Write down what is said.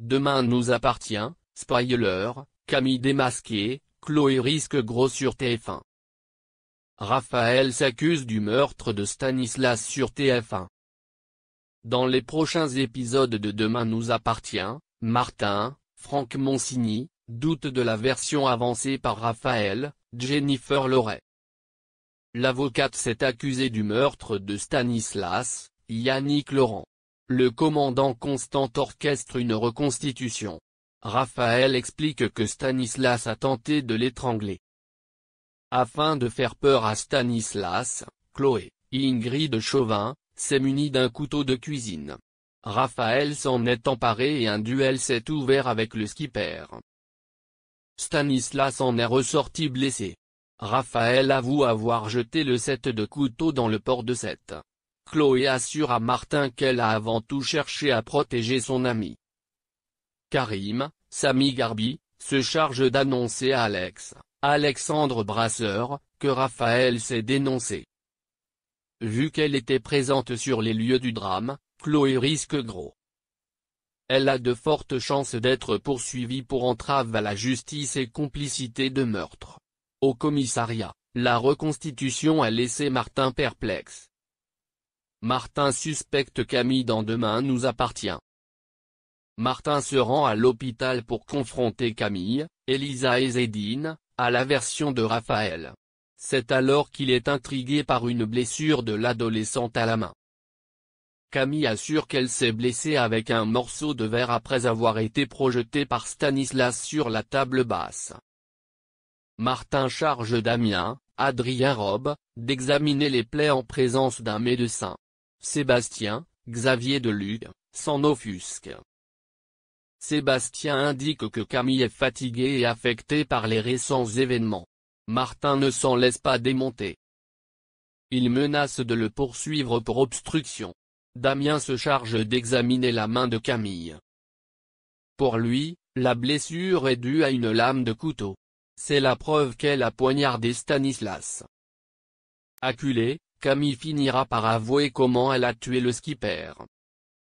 Demain nous appartient, spoiler, Camille démasquée, Chloé risque gros sur TF1. Raphaël s'accuse du meurtre de Stanislas sur TF1. Dans les prochains épisodes de Demain nous appartient, Martin, Franck Monsigny, doute de la version avancée par Raphaël, Jennifer Loret. L'avocate s'est accusée du meurtre de Stanislas, Yannick Laurent. Le commandant Constant orchestre une reconstitution. Raphaël explique que Stanislas a tenté de l'étrangler. Afin de faire peur à Stanislas, Chloé, Ingrid Chauvin, s'est munie d'un couteau de cuisine. Raphaël s'en est emparé et un duel s'est ouvert avec le skipper. Stanislas en est ressorti blessé. Raphaël avoue avoir jeté le set de couteau dans le port de set. Chloé assure à Martin qu'elle a avant tout cherché à protéger son ami. Karim, Sami Garbi, se charge d'annoncer à Alex, Alexandre Brasseur, que Raphaël s'est dénoncé. Vu qu'elle était présente sur les lieux du drame, Chloé risque gros. Elle a de fortes chances d'être poursuivie pour entrave à la justice et complicité de meurtre. Au commissariat, la reconstitution a laissé Martin perplexe. Martin suspecte Camille dans Demain nous appartient. Martin se rend à l'hôpital pour confronter Camille, Elisa et Zedine, à la version de Raphaël. C'est alors qu'il est intrigué par une blessure de l'adolescente à la main. Camille assure qu'elle s'est blessée avec un morceau de verre après avoir été projetée par Stanislas sur la table basse. Martin charge Damien, Adrien Robe, d'examiner les plaies en présence d'un médecin. Sébastien, Xavier Lugue, s'en offusque. Sébastien indique que Camille est fatiguée et affectée par les récents événements. Martin ne s'en laisse pas démonter. Il menace de le poursuivre pour obstruction. Damien se charge d'examiner la main de Camille. Pour lui, la blessure est due à une lame de couteau. C'est la preuve qu'elle a poignardé Stanislas. Acculé, Camille finira par avouer comment elle a tué le skipper.